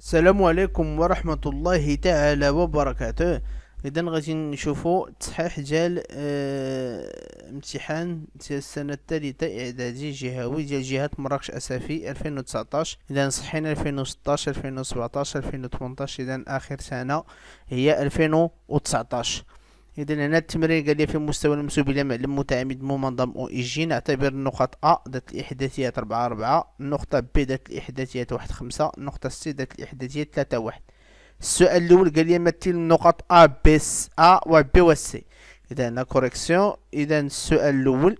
السلام عليكم ورحمة الله تعالى وبركاته إذن غادي نشوفو تصحيح ديال آه، امتحان ديال السنه الثالثه اعدادي جهوي ديال جهه مراكش و 2019 إذن صحينا 2016 2017 2018 إذن اخر سنه هي 2019 إذا هنا التمرين قال لي في مستوى المسوب إلى معلم متعمد منظم أو إي جي نعتبر النقط أ ذات الإحداثيات ربعة ربعة النقطة ب ذات الإحداثيات واحد خمسة النقطة سي ذات الإحداثيات ثلاثة واحد السؤال الأول قال لي مثل النقط أ بي س أ و بي و سي إذا هنا كوريكسيون إذا السؤال الأول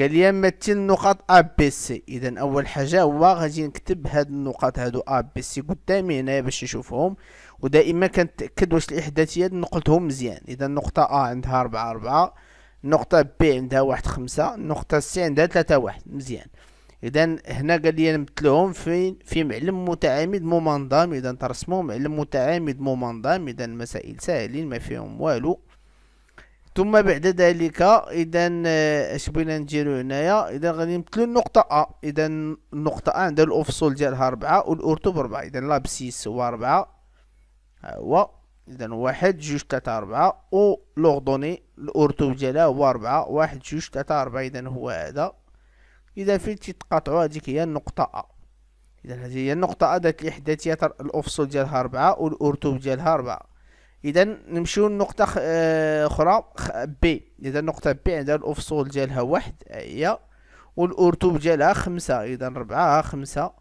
قال لي مثل نقاط ا بي سي اذا اول حاجه هو غادي نكتب هاد النقاط هادو ا بي سي قدامي هنايا باش نشوفهم ودائما كنتاكد واش الاحداثيات نقلتهم مزيان اذا النقطه ا عندها 4 4 النقطه بي عندها واحد خمسة النقطه سي عندها ثلاثة واحد مزيان اذا هنا قال لي نمثلهم في في معلم متعامد ممنظم اذا ترسموا معلم متعامد ممنظم اذا المسائل ساهلين ما فيهم والو ثم بعد ذلك اذا اش آه، بغينا نديرو هنايا اذا غادي نمثلو النقطه ا اذا النقطه ا عندها الافصول ديالها ربعة والارتو بربعة اذا لابسيس هو ربعة ها هو اذا واحد جوج تلاتة ربعة و لوغدوني الارتو ديالها هو ربعة واحد جوج تلاتة ربعة اذا هو هذا اذا فين تيتقاطعو هاديك هي النقطه ا اذا هادي هي النقطه ا ذات الاحداثيات الافصول ديالها ربعة والارتو ديالها ربعة اذا نمشيو لنقطة آه، اخرى بي اذا نقطة بي عندها الافصول ديالها واحد هي والارتوب ديالها خمسة اذا ربعة خمسة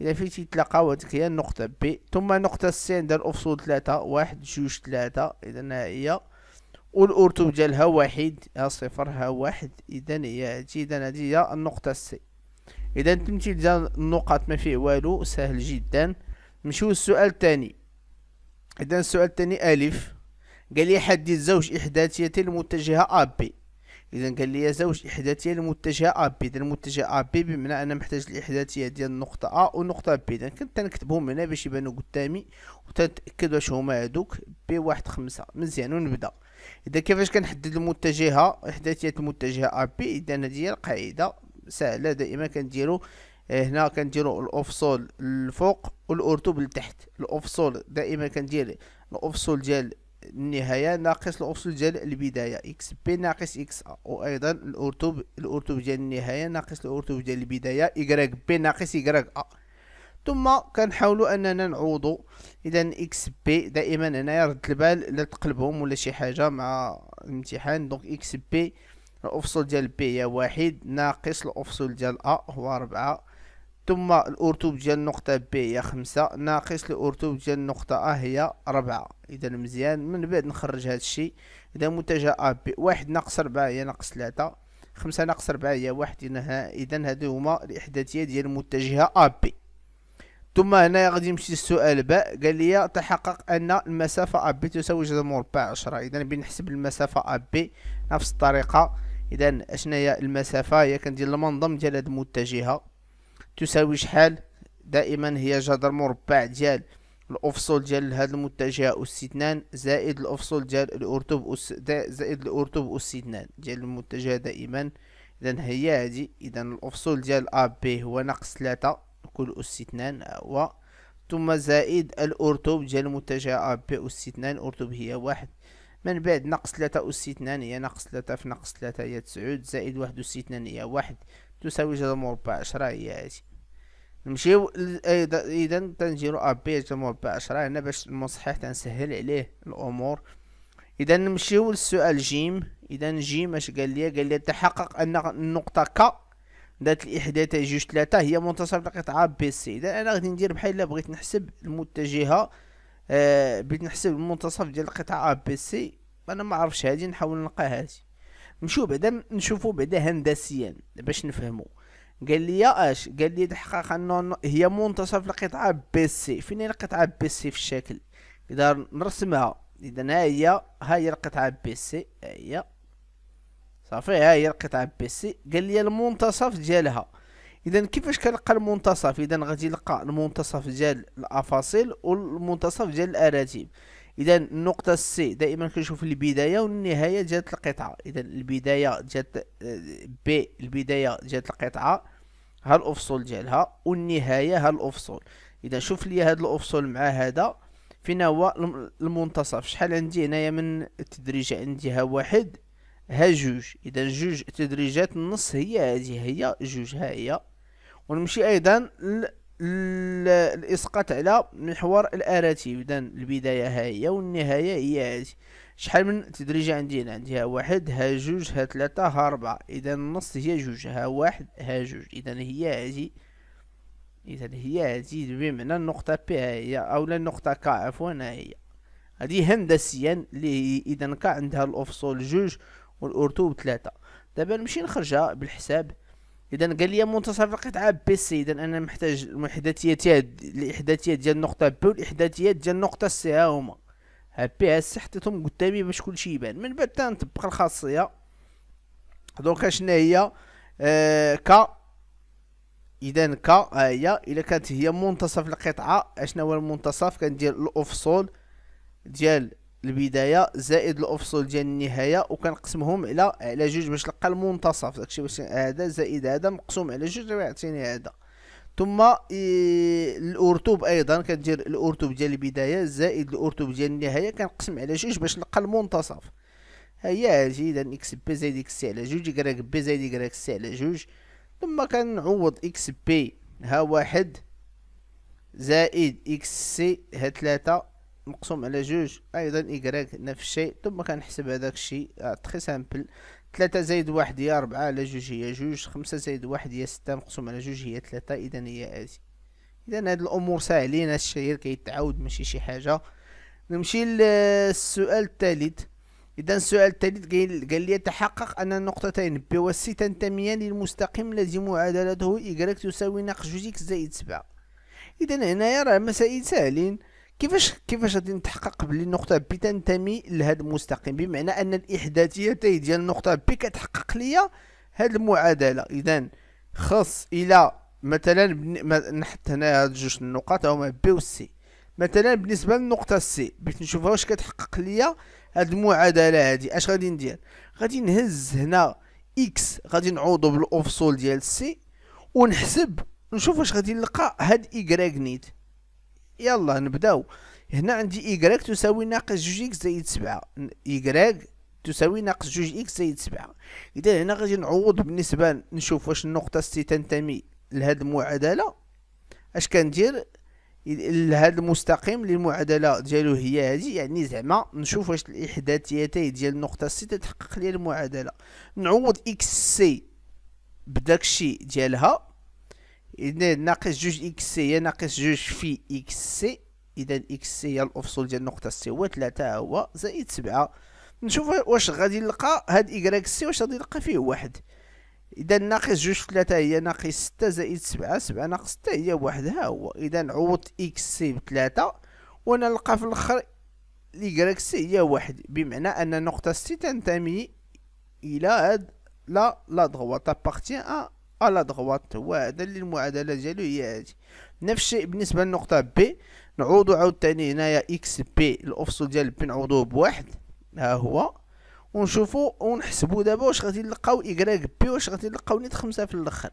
اذا في تيتلاقاو هاديك هي النقطة بي ثم نقطة سي عندها الافصول ثلاثة واحد جوج ثلاثة اذا هي والارتوب ديالها واحد ها صفر ها واحد اذا هي هادي اذا هادي هي النقطة سي اذا التمثيل ديال النقط ما فيه والو سهل جدا نمشيو للسؤال الثاني إذا السؤال الثاني ألف قال لي حدد زوج إحداثية المتجهة أ بي إذا قال لي زوج إحداثية المتجهة أ بي إذا المتجهة أ بي بمعنى أنا محتاج الإحداثية ديال النقطة أ ونقطة بي إذا كنت تنكتبهم هنا باش يبانو قدامي وتتأكد واش هما هادوك بي واحد خمسة مزيان ونبدا إذا كيفاش كنحدد المتجهة إحداثية المتجهة أ بي إذا هادي هي القاعدة سهلة دائما كنديرو آه، هنا كنديرو الاوفصول الفوق والارتوب لتحت الاوفصول دائما كندير الاوفصول ديال النهايه ناقص الاوفصول ديال البدايه اكس بي ناقص اكس ا وايضا الارتوب الارتوب ديال النهايه ناقص الارتوب ديال البدايه ايغريك بي ناقص ايغريك ا ثم كنحاولوا اننا نعوضوا اذا اكس بي دائما هنايا رد البال لا تقلبهم ولا شي حاجه مع الامتحان دونك اكس بي الافصول ديال بي هي واحد ناقص الافصول ديال ا هو ربعة ثم الأرتوب ديال النقطة ب هي خمسة ناقص الأرتوب ديال النقطة أ هي ربعة إذا مزيان من بعد نخرج هاد الشيء إذا متجه أ ب واحد ناقص ربعة هي ناقص ثلاثة خمسة ناقص ربعة هي واحد إذا هادو هما الإحداثية ديال المتجهة أ ب ثم هنا غادي نمشي للسؤال ب قال لي تحقق أن المسافة أ ب تساوي جذر مربع عشرة إذا بنحسب المسافة أ ب نفس الطريقة إذا أشناهي المسافة هي كندير المنظم ديال هاد المتجهة تساوي شحال دائما هي جذر مربع ديال الأفصول ديال هاد المتجه أس اثنان زائد الأفصول ديال الأرتوب أس زائد الأرتوب أس اثنان ديال المتجه دائما إذا هي هادي إذا الأفصول ديال أ بي هو ناقص 3 كل أس اثنان هو ثم زائد الأرتوب ديال المتجه أ بي أس اثنان الارتوب هي واحد من بعد ناقص 3 أس اثنان هي ناقص 3 في ناقص 3 هي تسعود زائد واحد أس اثنان هي واحد تساوي جذر مربع عشرة هي هادي نمشيو ايضا اذا ا ابي جذر مربع عشرة هنا باش المصحح تنسهل عليه الامور اذا نمشيو للسؤال جيم اذا جيم اش قال لي قال لي تحقق ان النقطه ك ذات الاحداث جوج ثلاثة هي منتصف القطعه بي سي اذا انا غادي ندير بحال الا بغيت نحسب المتجهه آه بغيت نحسب المنتصف ديال القطعه ا بي سي انا ما هادي نحاول نلقى هادي نمشيو بعدا نشوفو بعدا هندسيا باش نفهمو قال لي اش قال لي دحقاق انه هي منتصف القطعه بي سي فين هي القطعه بي سي في الشكل اذا نرسمها اذا ها هي ها هي القطعه بي سي ها هي صافي ها هي القطعه بي سي قال لي المنتصف ديالها اذا كيفاش كنلقى المنتصف اذا غادي نلقى المنتصف ديال الافاصيل والمنتصف ديال الاراتيب اذا النقطه سي دائما كنشوف البدايه والنهايه ديال القطعه اذا البدايه جات بي البدايه جات القطعه ها الافصول ديالها والنهايه ها الافصول اذا شوف لي هاد الافصول مع هذا فين هو المنتصف شحال عندي هنايا من التدريجه عندي ها واحد ها جوج اذا جوج تدريجات النص هي هذه هي جوج ها هي ونمشي ايضا الاسقاط على محور الاراتيف اذا البدايه ها هي والنهايه هي هذه شحال من تدريجة عندي هنا عندي ها واحد ها جوج ها ثلاثة ها أربعة إذا النص هي جوج ها واحد ها جوج إذا هي هذه إذا هي هذه بمعنى النقطة بي ها هي أو النقطة كا عفوا ها هي هذه هندسيا اللي إذا كا عندها الافصول جوج والأرتوب ثلاثة دابا نمشي نخرجها بالحساب اذا قال لي منتصف القطعه بي سي اذا انا محتاج الاحداثيات الاحداثيات ديال النقطه بي والاحداثيات ديال النقطه سي ها هما ها بي ها سي حطيتهم قدامي باش كلشي يبان من بعد تنطبق الخاصيه دونك اشنا هي آه ك اذا ك ها هي الا كانت هي منتصف القطعه اشنا هو المنتصف كندير الاوفسول ديال البدايه زائد الافصول ديال النهايه وكنقسمهم على على جوج باش نلقى المنتصف داكشي باش هذا زائد هذا مقسوم على جوج يعطيني هذا ثم الارتوب ايضا كندير الارتوب ديال البدايه زائد الارتوب ديال النهايه كنقسم على جوج باش نلقى المنتصف هي هادي اذا اكس بي زائد اكس سي على جوج إكراك بي زائد إكراك سي على جوج ثم كنعوض اكس بي ها واحد زائد اكس سي ها ثلاثة مقسوم على جوج ايضا ايكغيك نفس الشيء ثم كنحسب هذاك الشيء تخي سامبل ثلاثة زايد واحد هي ربعة على جوج هي جوج خمسة زايد واحد هي ستة مقسوم على جوج هي ثلاثة إذا هي ازي إذا هاد الأمور ساهلين هاد الشيء غير كيتعاود ماشي شي حاجة نمشي للسؤال الثالث إذا السؤال الثالث قال لي تحقق أن النقطتين بي سي تنتميان للمستقيم الذي معادلته ايكغيك تساوي ناقص جوج إكس زائد سبعة إذا هنايا راه مسائل ساهلين كيفاش كيفاش غادي نتحقق باللي النقطه بي تنتمي لهذا المستقيم بمعنى ان الإحداثيتي ديال النقطه بي كتحقق ليا هاد المعادله اذا خاص الى مثلا نحط هنا هاد جوج النقط هما بي و سي مثلا بالنسبه للنقطه سي باش نشوفها واش كتحقق ليا هاد المعادله هادي اش غادي ندير غادي نهز هنا اكس غادي نعوضو بالافصول ديال سي ونحسب نشوف واش غادي نلقى هاد إكراك نيت يلا نبداو هنا عندي إيكغيك تساوي ناقص جوج إكس زائد سبعة إيكغيك تساوي ناقص جوج إكس زائد سبعة إذا هنا غادي نعوض بالنسبة نشوف واش النقطة سي تنتمي لهاد المعادلة اش كندير لهاد المستقيم للمعادله ديالو هي هادي يعني زعما نشوف واش الاحداثيتين ديال النقطه سي تتحقق لي المعادله نعوض اكس سي بداكشي ديالها اذا ناقص جوج اكس سي هي ناقص جوج في اكس سي اذا اكس سي هي الافصول ديال النقطه سي هو 3 هو زائد 7 نشوف واش غادي نلقى هاد اكراك سي واش غادي نلقى فيه واحد اذا ناقص جوج في 3 هي ناقص 6 زائد 7 7 ناقص 6 هي واحد ها هو اذا عوض اكس سي ب 3 ونلقى في الاخر اكراك سي هي واحد بمعنى ان نقطه سي تنتمي الى هاد لا لا دغوا تابارتيان ا على دغوات هو هذا اللي المعادله ديالو هي هادي نفس الشيء بالنسبه للنقطه بي نعوضو عاوتاني هنايا اكس بي الافصل ديال بي نعوضوه بواحد ها هو ونشوفو ونحسبو دابا واش غادي نلقاو اكراك بي واش غادي نلقاو نيت خمسة في الاخر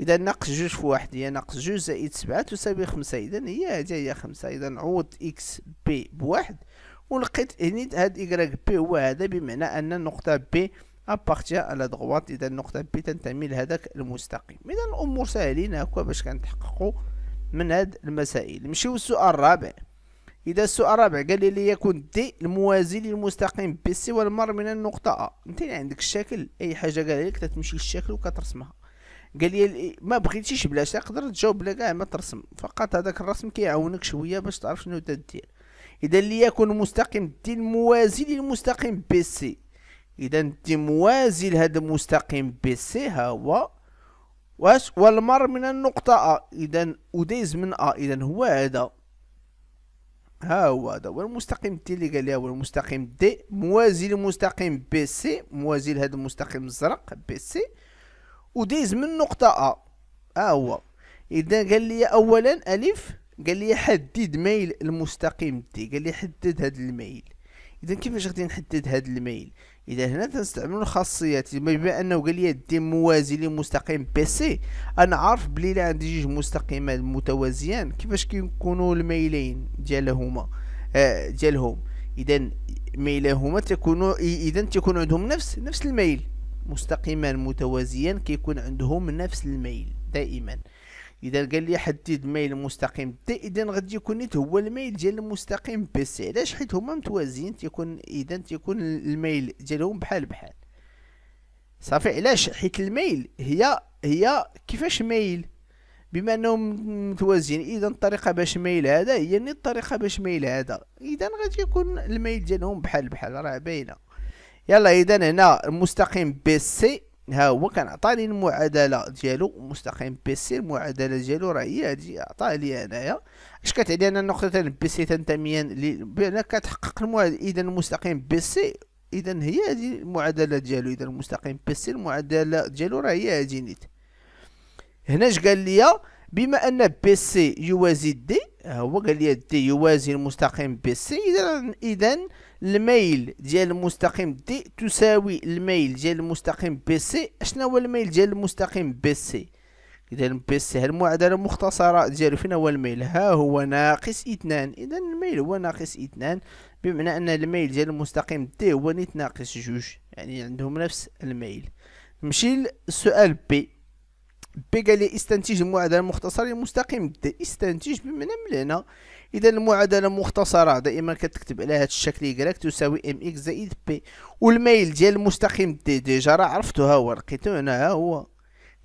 اذا ناقص جوج في واحد هي ناقص جوج زائد سبعة تساوي خمسة اذا هي هادي هي خمسة اذا نعوض اكس بي بواحد ولقيت هنيت هاد اكراك بي هو هذا بمعنى ان النقطه بي ابارتيا على دغوات اذا النقطه بي تنتمي لهذاك المستقيم اذا الامور ساهلين هكا باش كنتحققوا من هاد المسائل نمشيو للسؤال الرابع اذا السؤال الرابع قال لي يكون دي الموازي للمستقيم بي سي والمر من النقطه ا انت عندك الشكل اي حاجه قال لك تتمشي للشكل وكترسمها قال لي ما بغيتيش بلاش تقدر تجاوب بلا كاع ما ترسم فقط هذاك الرسم كيعاونك شويه باش تعرف شنو تدير اذا يكون مستقيم دي الموازي للمستقيم بي سي اذا موازي لهذا المستقيم بي سي ها هو واش والمر من النقطة ا اذا وديز من ا اذا هو هذا ها هو هذا والمستقيم تي اللي قال هو المستقيم دي موازي لمستقيم بي سي موازي لهذا المستقيم الزرق بي سي وديز من نقطة ا ها هو اذا قال لي اولا الف قال لي حدد ميل المستقيم دي قال لي حدد هذا الميل اذا كيفاش غادي نحدد هذا الميل اذا هنا تنستعملوا الخاصيات بما انه قال لي دي موازي لمستقيم بي سي انا عارف بلي الا عندي جوج مستقيمات متوازيان كيفاش كيكونوا الميلين ديالهما آه ديالهم اذا ميلهما تكونوا اذا تكون عندهم نفس نفس الميل مستقيمان متوازيان كيكون عندهم نفس الميل دائما اذا قال لي حدد ميل مستقيم تي اذا غادي يكون نيت هو الميل ديال المستقيم بي سي علاش حيت هما متوازيين تيكون اذا تيكون الميل ديالهم بحال بحال صافي علاش حيت الميل هي هي كيفاش ميل بما انهم متوازيين اذا الطريقه باش ميل هذا هي ني الطريقه باش ميل هذا اذا غادي يكون الميل ديالهم بحال بحال راه باينه يلا اذا هنا المستقيم بي سي ها هو كان عطاني المعادله ديالو مستقيم بي سي المعادله ديالو راه هي هادي عطاه لي انايا اش كتعني ان نقطه بي سي لي بان كتحقق المعادله اذا المستقيم بي سي اذا هي هادي المعادله ديالو اذا المستقيم بي سي المعادله ديالو راه هي هادي نيت هنا اش قال لي بما ان بي سي يوازي دي آه، هو قال لي دي يوازي المستقيم بي سي اذا اذا الميل ديال المستقيم دي تساوي الميل ديال المستقيم بي سي شنو هو الميل ديال المستقيم بي سي اذا بي سي المعادله المختصره ديالو فين هو الميل ها هو ناقص اثنان اذا الميل هو ناقص اثنان بمعنى ان الميل ديال المستقيم دي هو نيت ناقص جوج يعني عندهم نفس الميل نمشي للسؤال بي لي استنتج المعادله المختصره المستقيم د استنتج بمعنى من هنا اذا المعادله المختصره دائما كتكتب على هذا الشكل يكراك تساوي ام اكس زائد بي والميل ديال المستقيم دي ديجا راه عرفتو ها هو لقيتو هنا ها هو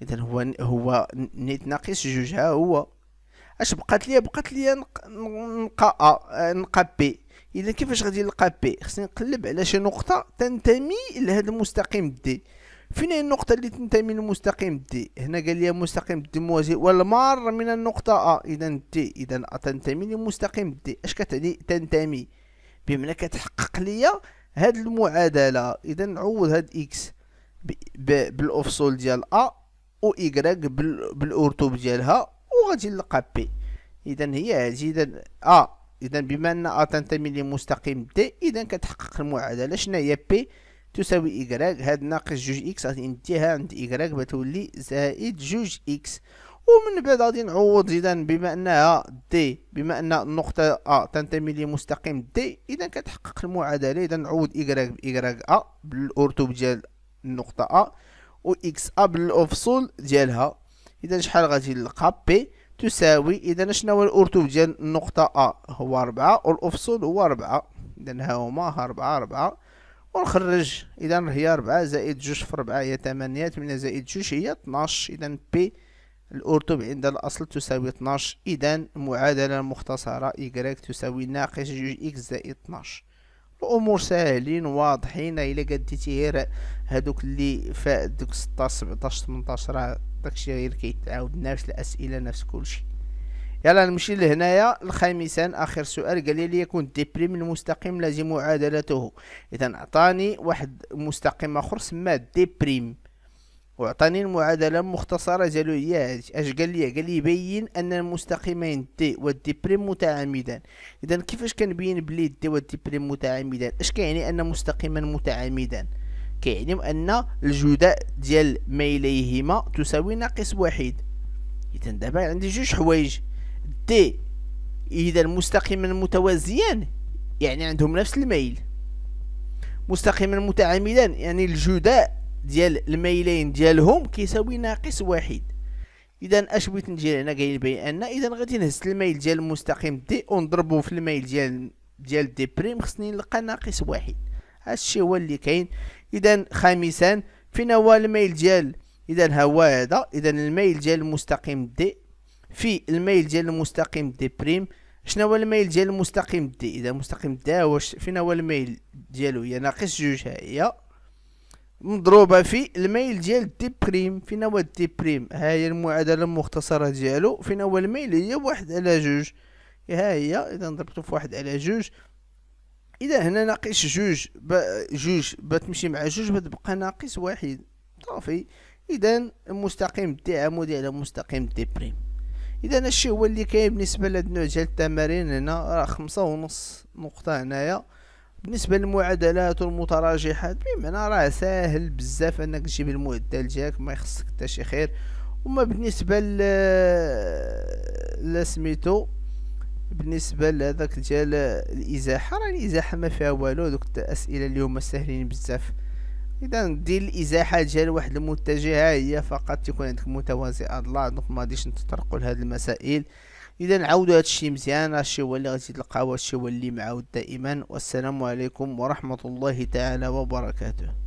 اذا هو هو نيت ناقص جوج ها هو اش بقات ليا بقات ليا آه، نقا ا نقا بي اذا كيفاش غادي نلقى بي خصني نقلب على شي نقطه تنتمي لهذا المستقيم دي فين هي النقطة اللي تنتمي لمستقيم دي هنا قال لي مستقيم دي موازي والمار من النقطة أ آه، إذا دي إذا تنتمي لمستقيم دي أش كتعني تنتمي بمعنى كتحقق ليا هاد المعادلة إذا نعوض هاد إكس بالأفصول ديال أ و إكراك بالأرتوب ديالها وغادي نلقى بي إذا هي هادي إذا أ آه، إذا بما أن أ تنتمي لمستقيم دي إذا كتحقق المعادلة شناهي بي تساوي y هاد ناقص جوج إكس غادي نديها عند y بتولي زائد جوج إكس ومن بعد غادي نعوض إذا بما أنها دي بما أن النقطة أ تنتمي لمستقيم دي إذا كتحقق المعادلة إذا نعوض إكراك بإكراك أ بالأرتوب ديال النقطة أ و إكس أ بالأفصول ديالها إذا شحال غادي نلقى بي تساوي إذا شناهو الأرتوب ديال النقطة أ هو ربعة والأفصول هو ربعة إذا ها ربعة ربعة ونخرج اذا هي ربعة زائد جوج في ربعة هي 8 تمنية زائد جوج هي 12 اذا بي الأرتب عند الأصل تساوي 12 إذا المعادلة المختصرة إيكغيك تساوي ناقص جوج إكس زائد 12 الأمور ساهلين واضحين إلا قديتي هادوك اللي فات دوك 16 17 18 راه داكشي غير كيتعاود نفس الأسئلة نفس كلشي يلا نمشي لهنايا الخامسا اخر سؤال قال لي دي بريم المستقيم لازم معادلته اذا اعطاني واحد مستقيم اخر سماه ديبريم وعطاني المعادله المختصره ديالو هي هادي اش قال لي قال لي بين ان المستقيمين دي والديبريم متعامدان اذا كيفاش كنبين بلي دي والديبريم متعامدان اش كيعني ان مستقيما متعامدان كيعني ان الجداء ديال ما اليهما تساوي ناقص واحد اذا دابا عندي جوج حوايج دي إذا مستقيما متوازيان يعني عندهم نفس الميل مستقيما متعامدا يعني الجداء ديال الميلين ديالهم كيساوي ناقص واحد اذا اش بغيت ندير هنا قايل ان اذا غادي نهز الميل ديال المستقيم دي ونضربو في الميل ديال ديال دي بريم خصني نلقى ناقص واحد هادشي هو اللي كاين اذا خامسا فين هو الميل ديال اذا ها هو هذا اذا الميل ديال المستقيم دي في الميل ديال المستقيم دي بريم شنو هو الميل ديال المستقيم دي اذا مستقيم دا واش فين هو الميل ديالو هي ناقص جوج ها هي مضروبه في الميل ديال دي بريم فين هو دي بريم ها هي المعادله المختصره ديالو فين هو الميل هي واحد على جوج ها هي اذا ضربتو في واحد على جوج اذا هنا ناقص جوج با جوج بتمشي مع جوج بتبقى ناقص واحد صافي اذا المستقيم دي عمودي على مستقيم دي بريم اذا الشيء هو اللي كاين بالنسبه لهاد النوع ديال التمارين هنا راه خمسة ونص نقطه هنايا بالنسبه للمعادلات والمتراجحات بمعنى راه ساهل بزاف انك تجيب المعدل ديالك ما يخصك حتى شي خير وما بالنسبه ل لسميتو بالنسبه لهذاك ديال الازاحه راه الازاحه ما فيها والو دوك الاسئله هما ساهلين بزاف اذا دير الازاحه ديال واحد المتجه هي فقط تكون عندك متوازي الله دونك ما غاديش نتطرقوا لهاد المسائل اذا نعاودوا هادشي مزيان هادشي هو اللي غادي تلقاو هادشي هو اللي معاود دائما والسلام عليكم ورحمه الله تعالى وبركاته